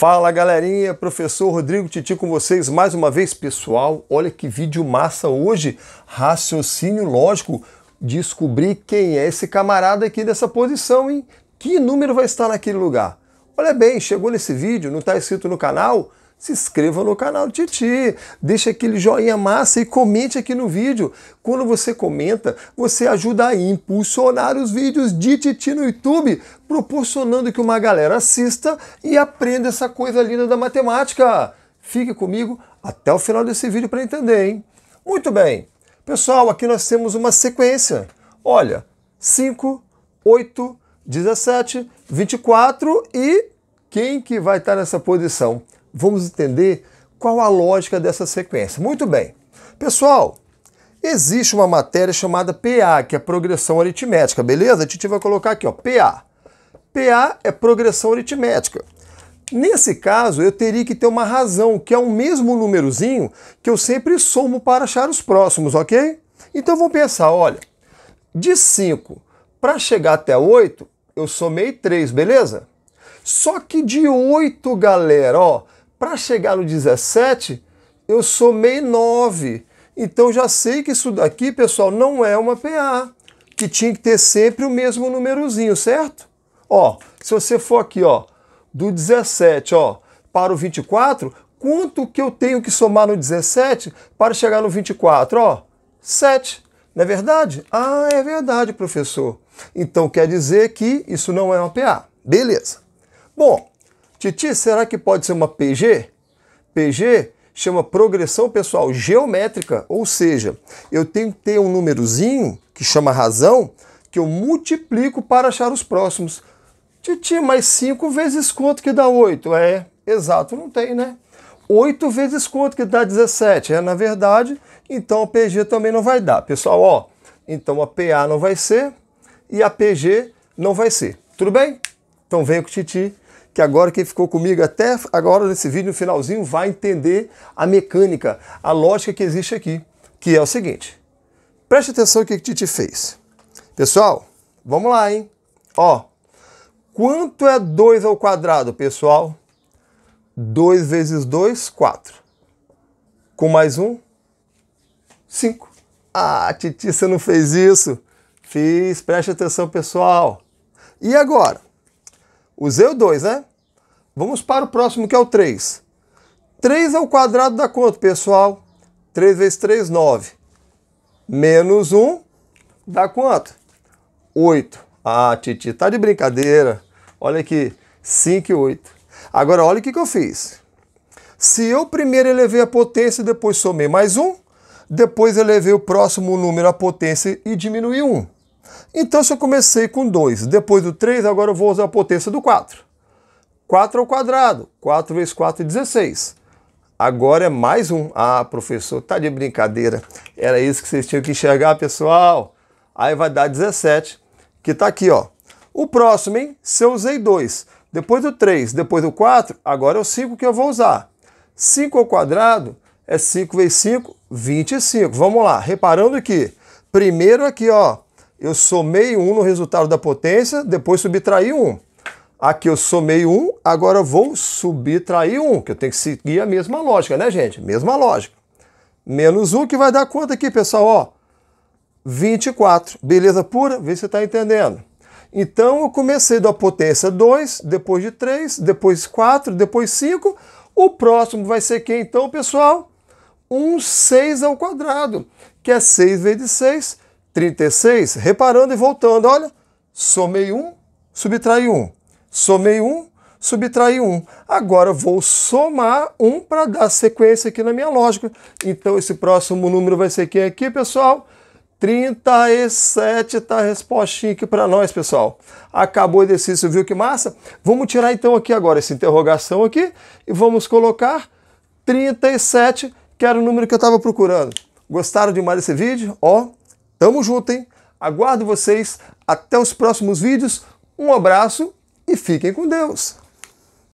Fala galerinha, professor Rodrigo Titi com vocês mais uma vez, pessoal. Olha que vídeo massa hoje, raciocínio lógico, descobrir quem é esse camarada aqui dessa posição, hein? Que número vai estar naquele lugar? Olha bem, chegou nesse vídeo, não está inscrito no canal? se inscreva no canal do Titi, deixe aquele joinha massa e comente aqui no vídeo. Quando você comenta, você ajuda a impulsionar os vídeos de Titi no YouTube, proporcionando que uma galera assista e aprenda essa coisa linda da matemática. Fique comigo até o final desse vídeo para entender, hein? Muito bem. Pessoal, aqui nós temos uma sequência. Olha, 5, 8, 17, 24 e quem que vai estar tá nessa posição? vamos entender qual a lógica dessa sequência. Muito bem. Pessoal, existe uma matéria chamada PA, que é progressão aritmética, beleza? A gente vai colocar aqui, ó, PA. PA é progressão aritmética. Nesse caso, eu teria que ter uma razão, que é o mesmo númerozinho que eu sempre somo para achar os próximos, ok? Então vamos pensar, olha, de 5 para chegar até 8, eu somei 3, beleza? Só que de 8, galera, ó, para chegar no 17, eu somei 9. Então já sei que isso daqui, pessoal, não é uma PA, que tinha que ter sempre o mesmo númerozinho, certo? Ó, se você for aqui, ó, do 17, ó, para o 24, quanto que eu tenho que somar no 17 para chegar no 24, ó? 7. Não é verdade? Ah, é verdade, professor. Então quer dizer que isso não é uma PA. Beleza. Bom, Titi, será que pode ser uma PG? PG chama progressão pessoal geométrica, ou seja, eu tenho que ter um númerozinho que chama razão que eu multiplico para achar os próximos. Titi, mas 5 vezes quanto que dá 8? É, exato, não tem, né? 8 vezes quanto que dá 17? É, na verdade, então a PG também não vai dar. Pessoal, ó, então a PA não vai ser e a PG não vai ser. Tudo bem? Então venha com o Titi que agora quem ficou comigo até agora nesse vídeo, no finalzinho, vai entender a mecânica, a lógica que existe aqui, que é o seguinte. Preste atenção o que Titi fez. Pessoal, vamos lá, hein? Ó, quanto é 2 ao quadrado, pessoal? 2 vezes 2, 4. Com mais um, 5. Ah, Titi, você não fez isso. Fiz, preste atenção, pessoal. E agora? Usei o 2, é né? Vamos para o próximo que é o 3. 3 ao quadrado dá quanto, pessoal. 3 vezes 3, 9. Menos 1 dá quanto? 8. Ah, Titi, tá de brincadeira. Olha aqui, 5 e 8. Agora, olha o que, que eu fiz. Se eu primeiro elevei a potência, depois somei mais 1, depois elevei o próximo número à potência e diminui 1. Então, se eu comecei com 2, depois do 3, agora eu vou usar a potência do 4. 4 ao quadrado, 4 vezes 4 é 16. Agora é mais um. Ah, professor, tá de brincadeira. Era isso que vocês tinham que enxergar, pessoal. Aí vai dar 17, que tá aqui, ó. O próximo, hein? Se eu usei 2, depois do 3, depois do 4, agora é o 5 que eu vou usar. 5 ao quadrado é 5 vezes 5, 25. Vamos lá, reparando que primeiro aqui, ó, eu somei 1 no resultado da potência, depois subtraí 1. Aqui eu somei 1, agora eu vou subtrair 1, que eu tenho que seguir a mesma lógica, né, gente? Mesma lógica. Menos 1 que vai dar quanto aqui, pessoal? Ó, 24. Beleza pura? Vê se você está entendendo. Então eu comecei da potência 2, depois de 3, depois 4, depois 5. O próximo vai ser quem então, pessoal? 1 um 6 ao quadrado, que é 6 vezes 6, 36, reparando e voltando, olha, somei um, subtrai um, somei um, subtrai um. Agora vou somar um para dar sequência aqui na minha lógica. Então esse próximo número vai ser quem aqui, pessoal? 37 tá a respostinha aqui para nós, pessoal. Acabou o exercício, viu que massa? Vamos tirar então aqui agora essa interrogação aqui e vamos colocar 37, que era o número que eu estava procurando. Gostaram demais desse vídeo? Ó, Tamo junto, hein? Aguardo vocês. Até os próximos vídeos. Um abraço e fiquem com Deus.